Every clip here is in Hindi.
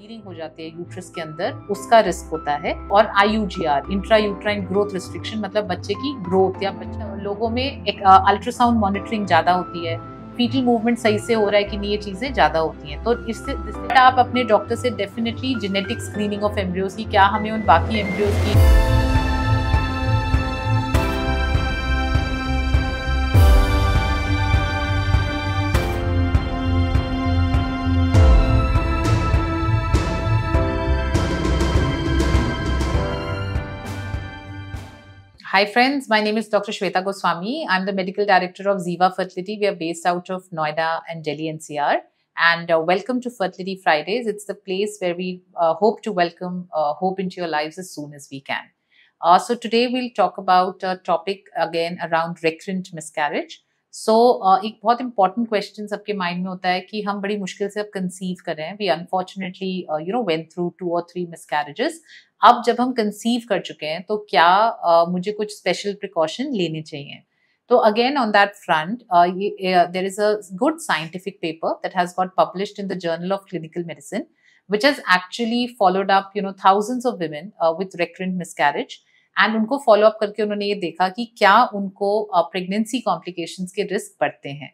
ब्लीडिंग हो जाती है यूट्रस के अंदर उसका रिस्क होता है और IUGR intra uterine growth restriction मतलब बच्चे की ग्रोथ या बच्चा लोगों में एक अल्ट्रासाउंड मॉनिटरिंग ज़्यादा होती है फीटल मूवमेंट सही से हो रहा है कि नहीं ये चीज़ें ज़्यादा होती हैं तो इससे इससे आप अपने डॉक्टर से definitely genetic screening of embryos की क्या हमें उन बाकी एम्ब्रियोज की Hi, friends. My name is Dr. Shweta Goswami. I'm the medical director of Ziva Fertility. We are based out of Noida and Delhi NCR. And uh, welcome to Fertility Fridays. It's the place where we uh, hope to welcome uh, hope into your lives as soon as we can. Uh, so, today we'll talk about a topic again around recurrent miscarriage. So so, uh, एक बहुत इंपॉर्टेंट क्वेश्चन सबके माइंड में होता है कि हम बड़ी मुश्किल से अब कंसीव कर रहे हैं we unfortunately you know went through two और थ्री मिसकैरेजेस अब जब हम कंसीव कर चुके हैं तो क्या uh, मुझे कुछ स्पेशल प्रिकॉशन लेने चाहिए तो again on that front there is a good scientific paper that has got published in the journal of clinical medicine which has actually followed up you know thousands of women with recurrent recurrent and उनको फॉलो अप करके उन्होंने ये देखा कि क्या उनको प्रेगनेंसी कॉम्प्लिकेशन के रिस्क बढ़ते हैं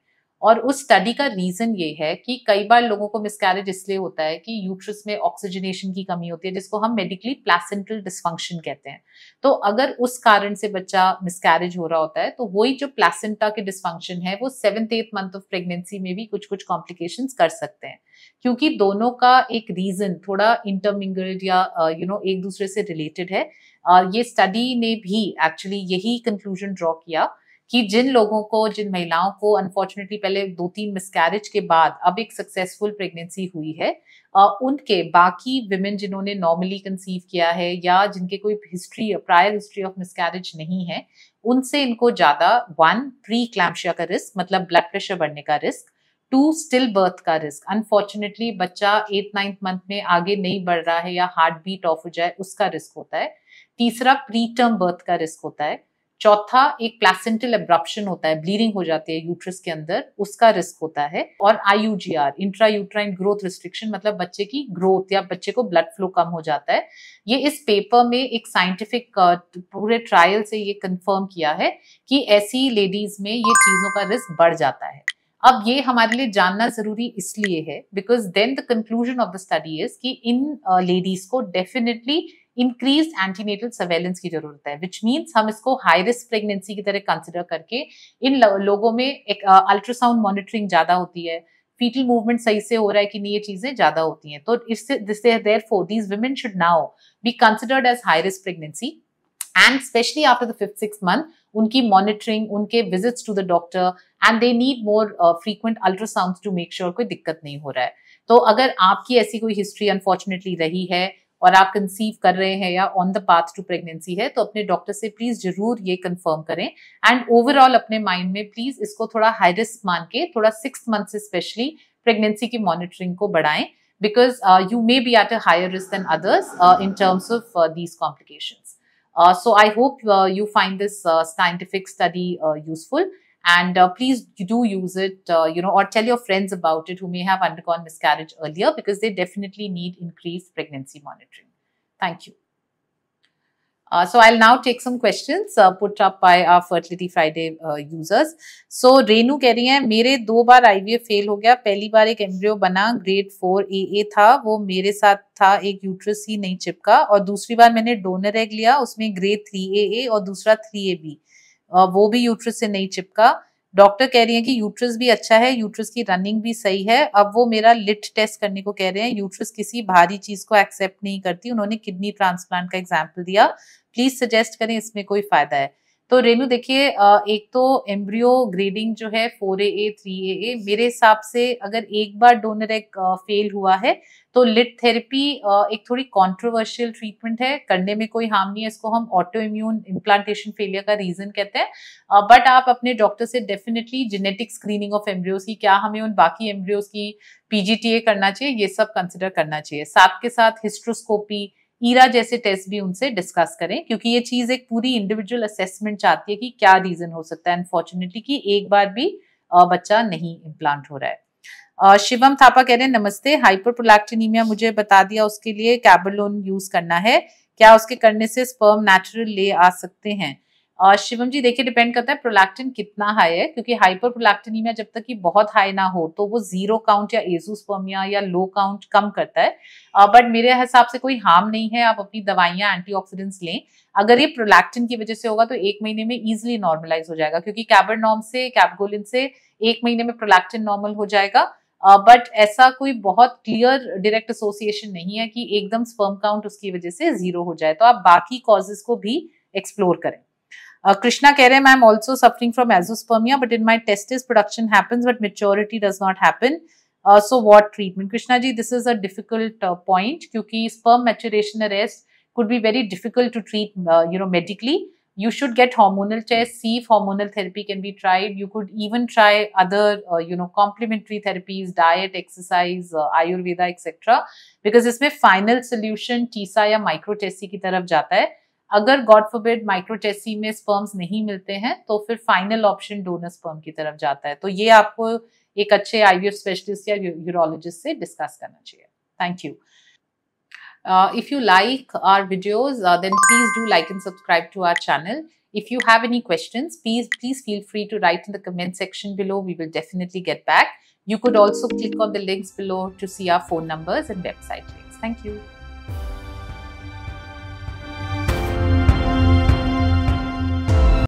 और उस स्टडी का रीज़न ये है कि कई बार लोगों को मिसकैरेज इसलिए होता है कि यूट्रस में ऑक्सीजनेशन की कमी होती है जिसको हम मेडिकली प्लासेंटल डिस्फंक्शन कहते हैं तो अगर उस कारण से बच्चा मिसकैरेज हो रहा होता है तो वही जो प्लासेंटा के डिस्फंक्शन है वो सेवेंथ एथ मंथ ऑफ प्रेगनेंसी में भी कुछ कुछ कॉम्प्लिकेशन कर सकते हैं क्योंकि दोनों का एक रीज़न थोड़ा इंटरमिंगल्ड या यू नो एक दूसरे से रिलेटेड है ये स्टडी ने भी एक्चुअली यही कंक्लूजन ड्रॉ किया कि जिन लोगों को जिन महिलाओं को अनफॉर्चुनेटली पहले दो तीन मिसकैरेज के बाद अब एक सक्सेसफुल प्रेगनेंसी हुई है उनके बाकी विमेन जिन्होंने नॉर्मली कंसीव किया है या जिनके कोई history prior history of miscarriage नहीं है उनसे इनको ज़्यादा वन प्री क्लैम्पिया का रिस्क मतलब ब्लड प्रेशर बढ़ने का रिस्क टू स्टिल बर्थ का रिस्क अनफॉर्चुनेटली बच्चा एट नाइन्थ मंथ में आगे नहीं बढ़ रहा है या हार्ट बीट ऑफ हो जाए उसका रिस्क होता है तीसरा प्री टर्म बर्थ का रिस्क होता है चौथा एक प्लासेंटल एब्रप्शन होता है ब्लीडिंग हो जाती है यूट्रस के अंदर उसका रिस्क होता है और IUGR intra uterine growth restriction मतलब बच्चे की ग्रोथ या बच्चे को ब्लड फ्लो कम हो जाता है ये इस पेपर में एक साइंटिफिक पूरे ट्रायल से ये कंफर्म किया है कि ऐसी लेडीज में ये चीजों का रिस्क बढ़ जाता है अब ये हमारे लिए जानना जरूरी इसलिए है because then the conclusion of the study is कि इन लेडीज को डेफिनेटली इंक्रीज एंटीनेटल सर्वेलेंस की जरूरत है विच मीन्स हम इसको हाई रिस्क प्रेगनेंसी की तरह कंसिडर करके इन लोगों में एक अल्ट्रासाउंड मॉनिटरिंग ज्यादा होती है फीटल मूवमेंट सही से हो रहा है कि नहीं ये चीजें ज्यादा होती हैं तो इससे this therefore these women should now be considered as high risk pregnancy and especially after the fifth six month उनकी मॉनिटरिंग उनके visits to the doctor and they need more frequent ultrasound to make sure कोई दिक्कत नहीं हो रहा है तो अगर आपकी ऐसी कोई हिस्ट्री अनफॉर्चुनेटली रही है और आप कंसीव कर रहे हैं या on the path to pregnancy है तो अपने डॉक्टर से प्लीज जरूर ये कंफर्म करें एंड ओवरऑल अपने माइंड में प्लीज इसको थोड़ा हाई रिस्क मान के थोड़ा सिक्स मंथ से स्पेशली प्रेगनेंसी की मॉनिटरिंग को बढ़ाएं because you may be at a higher risk than others in terms of these complication Uh, so I hope uh, you find this uh, scientific study useful and uh, please do use it uh, you know or tell your friends about it who may have undergone miscarriage earlier because they definitely need increased pregnancy monitoring thank you Uh, so I'll now take some questions uh, put up by our Fertility Friday uh, users. So Renu कह रही है मेरे दो बार एफ फेल हो गया पहली बार एक एम्ब्रियो बना ग्रेड फोर ए ए था वो मेरे साथ था एक यूट्रस ही नहीं चिपका और दूसरी बार मैंने डोनर एग लिया उसमें ग्रेड थ्री ए ए और दूसरा थ्री ए बी वो भी यूट्रस से नहीं चिपका डॉक्टर कह रही है कि यूट्रस भी अच्छा है यूट्रस की रनिंग भी सही है अब वो मेरा लिट टेस्ट करने को कह रहे हैं यूट्रस किसी भारी चीज को एक्सेप्ट नहीं करती उन्होंने किडनी ट्रांसप्लांट का एग्जाम्पल दिया प्लीज सजेस्ट करें इसमें कोई फायदा है तो रेनू देखिए एक तो एम्ब्रियो ग्रेडिंग जो है फोर ए ए थ्री ए ए मेरे हिसाब से अगर एक बार डोनर एग फेल हुआ है तो लिट थेरेपी एक थोड़ी कंट्रोवर्शियल ट्रीटमेंट है करने में कोई हार्म नहीं है इसको हम ऑटो इम्यून इम्प्लांटेशन फेलियर का रीजन कहते हैं बट आप अपने डॉक्टर से definitely genetic screening of embryos की क्या हमें उन बाकी एम्ब्रियोज की पीजीटीए करना चाहिए ये सब कंसिडर करना चाहिए साथ के साथ हिस्ट्रोस्कोपी ईरा जैसे टेस्ट भी उनसे डिस्कस करें क्योंकि ये चीज एक पूरी इंडिविजुअल असेसमेंट चाहती है कि क्या रीजन हो सकता है अनफॉर्चुनेटली कि एक बार भी बच्चा नहीं इम्प्लांट हो रहा है शिवम थापा कह रहे हैं नमस्ते हाइपरप्रोलैक्टिनीमिया मुझे बता दिया उसके लिए कैबलोन यूज करना है क्या उसके करने से स्पर्म नेचुरल ले आ सकते हैं शिवम जी देखिए डिपेंड करता है प्रोलैक्टिन कितना हाई है क्योंकि हाइपर प्रोलैक्टिनीमिया जब तक कि बहुत हाई ना हो तो वो जीरो काउंट या एजोस्पर्मिया या लो काउंट कम करता है बट मेरे हिसाब से कोई हार्म नहीं है आप अपनी दवाइयां एंटीऑक्सीडेंट्स लें अगर ये प्रोलैक्टिन की वजह से होगा तो एक महीने में इजिली नॉर्मलाइज हो जाएगा क्योंकि कैबर नॉर्म से कैबगोलिन से एक महीने में प्रोलैक्टिन नॉर्मल हो जाएगा बट uh, ऐसा कोई बहुत क्लियर डायरेक्ट एसोसिएशन नहीं है कि एकदम स्पर्म काउंट उसकी वजह से जीरो हो जाए तो आप बाकी कॉजेस को भी एक्सप्लोर करें कृष्णा uh, कह रहे हैं ma'am also suffering from azoospermia but in my test is production happens but maturity does not happen so what treatment Krishna ji this is a difficult point क्योंकि sperm maturation arrest could be very difficult to treat you know medically you should get hormonal chase see hormonal therapy can be tried you could even try other you know complementary therapies diet exercise ayurveda etcetera because इसमें फाइनल सोल्यूशन टीसा या माइक्रोचेसी की तरफ जाता है अगर गॉड फॉरबिड माइक्रोटेसी में स्पर्म्स नहीं मिलते हैं तो फिर फाइनल ऑप्शन डोनर स्पर्म की तरफ जाता है तो ये आपको एक अच्छे आईवीएफ स्पेशलिस्ट या यूरोलॉजिस्ट से डिस्कस करना चाहिए thank you if you like our videos then please do like and subscribe to our channel if you have any question please please feel free to write in the comment section below we will definitely get back you could also click on the links below to see our phone numbers and website links thank you